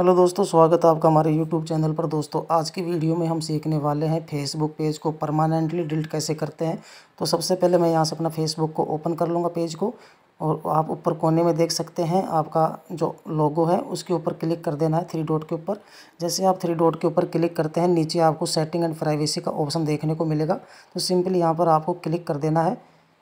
hello दोस्तों स्वागत है आपका हमारे यूट्यूब चैनल पर दोस्तों आज की वीडियो में हम सीखने वाले हैं फेसबुक पेज को परमानेंटली डिलीट कैसे करते हैं तो सबसे पहले मैं यहाँ से अपना फेसबुक को ओपन कर लूँगा पेज को और आप ऊपर कोने में देख सकते हैं आपका जो लोगो है उसके ऊपर क्लिक कर देना है थ्री डॉट के ऊपर जैसे आप थ्री डॉट के ऊपर क्लिक करते हैं नीचे आपको सेटिंग एंड प्राइवेसी का ऑप्शन देखने को मिलेगा तो सिंपली यहाँ पर आपको क्लिक कर देना है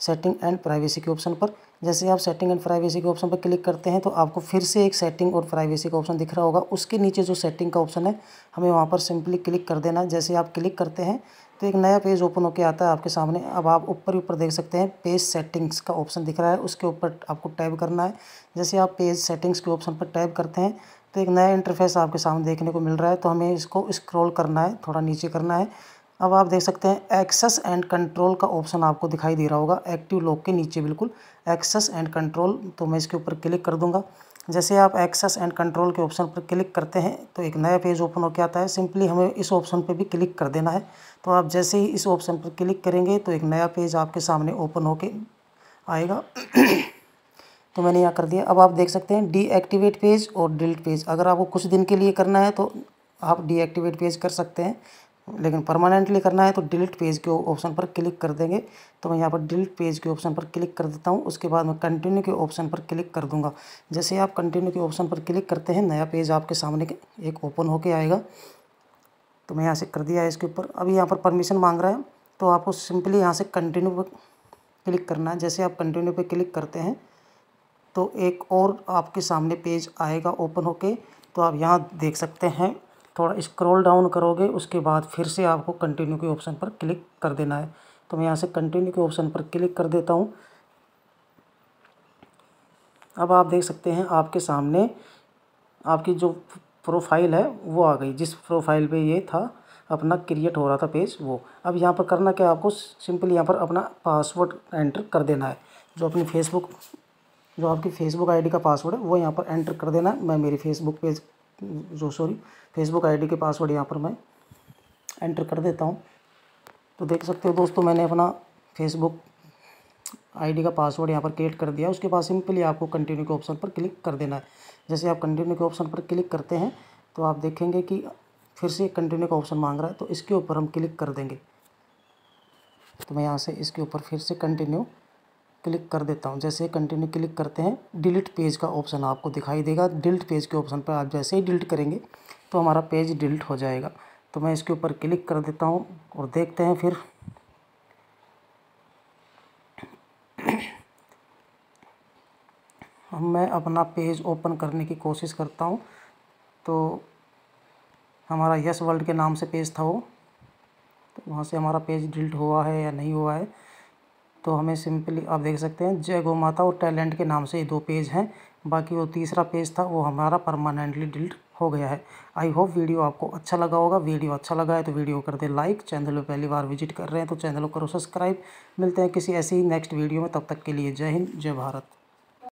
सेटिंग एंड प्राइवेसी के ऑप्शन पर जैसे आप सेटिंग एंड प्राइवेसी के ऑप्शन पर क्लिक करते हैं तो आपको फिर से एक सेटिंग और प्राइवेसी का ऑप्शन दिख रहा होगा उसके नीचे जो सेटिंग का ऑप्शन है हमें वहाँ पर सिंपली क्लिक कर देना जैसे आप क्लिक करते हैं तो एक नया पेज ओपन होकर आता है आपके सामने अब आप ऊपर ऊपर देख सकते हैं पेज सेटिंग्स का ऑप्शन दिख रहा है उसके ऊपर आपको टाइप करना है जैसे आप पेज सेटिंग्स के ऑप्शन पर टैब करते हैं तो एक नया इंटरफेस आपके सामने देखने को मिल रहा है तो हमें इसको स्क्रॉल करना है थोड़ा नीचे करना है अब आप देख सकते हैं एक्सेस एंड कंट्रोल का ऑप्शन आपको दिखाई दे रहा होगा एक्टिव लॉक के नीचे बिल्कुल एक्सेस एंड कंट्रोल तो मैं इसके ऊपर क्लिक कर दूंगा जैसे आप एक्सेस एंड कंट्रोल के ऑप्शन पर क्लिक करते हैं तो एक नया पेज ओपन होकर आता है सिंपली हमें इस ऑप्शन पर भी क्लिक कर देना है तो आप जैसे ही इस ऑप्शन पर क्लिक करेंगे तो एक नया पेज आपके सामने ओपन होके आएगा तो मैंने यहाँ कर दिया अब आप देख सकते हैं डीएक्टिवेट पेज और डिलीट पेज अगर आपको कुछ दिन के लिए करना है तो आप डीएक्टिवेट पेज कर सकते हैं लेकिन परमानेंटली करना है तो डिलीट पेज के ऑप्शन पर क्लिक कर देंगे तो मैं यहाँ पर डिलीट पेज के ऑप्शन पर क्लिक कर देता हूँ उसके बाद मैं कंटिन्यू के ऑप्शन पर क्लिक कर दूँगा जैसे आप कंटिन्यू के ऑप्शन पर क्लिक करते हैं नया पेज आपके सामने एक ओपन होके आएगा तो मैं यहाँ से कर दिया है इसके ऊपर अभी यहाँ पर परमिशन मांग रहा है तो आपको सिंपली यहाँ से कंटिन्यू पर क्लिक करना है जैसे आप कंटिन्यू पर क्लिक करते हैं तो एक और आपके सामने पेज आएगा ओपन होके तो आप यहाँ देख सकते हैं थोड़ा स्क्रॉल डाउन करोगे उसके बाद फिर से आपको कंटिन्यू के ऑप्शन पर क्लिक कर देना है तो मैं यहाँ से कंटिन्यू के ऑप्शन पर क्लिक कर देता हूँ अब आप देख सकते हैं आपके सामने आपकी जो प्रोफाइल है वो आ गई जिस प्रोफाइल पे ये था अपना क्रिएट हो रहा था पेज वो अब यहाँ पर करना क्या आपको सिंपली यहाँ पर अपना पासवर्ड एंटर कर देना है जो अपनी फेसबुक जो आपकी फेसबुक आईडी का पासवर्ड है वो यहाँ पर एंटर कर देना है मैं मेरी फेसबुक पेज जो सॉरी फेसबुक आईडी के पासवर्ड यहाँ पर मैं एंटर कर देता हूँ तो देख सकते हो दोस्तों मैंने अपना फेसबुक आईडी का पासवर्ड यहाँ पर क्रिएट कर दिया उसके बाद सिंपली आपको कंटिन्यू के ऑप्शन पर क्लिक कर देना है जैसे आप कंटिन्यू के ऑप्शन पर क्लिक करते हैं तो आप देखेंगे कि फिर से कंटिन्यू का ऑप्शन मांग रहा है तो इसके ऊपर हम क्लिक कर देंगे तो मैं यहाँ से इसके ऊपर फिर से कंटिन्यू क्लिक कर देता हूँ जैसे कंटिन्यू क्लिक करते हैं डिलीट पेज का ऑप्शन आपको दिखाई देगा डिलीट पेज के ऑप्शन पर आप जैसे ही डिलीट करेंगे तो हमारा पेज डिलीट हो जाएगा तो मैं इसके ऊपर क्लिक कर देता हूँ और देखते हैं फिर मैं अपना पेज ओपन करने की कोशिश करता हूँ तो हमारा यस वर्ल्ड के नाम से पेज था वो तो वहाँ से हमारा पेज डिलीट हुआ है या नहीं हुआ है तो हमें सिंपली आप देख सकते हैं जय गो माता और टैलेंट के नाम से ये दो पेज हैं बाकी वो तीसरा पेज था वो हमारा परमानेंटली डिलीट हो गया है आई होप वीडियो आपको अच्छा लगा होगा वीडियो अच्छा लगा है तो वीडियो कर दे लाइक चैनल पर पहली बार विजिट कर रहे हैं तो चैनल को करो सब्सक्राइब मिलते हैं किसी ऐसी ही नेक्स्ट वीडियो में तब तक के लिए जय हिंद जय भारत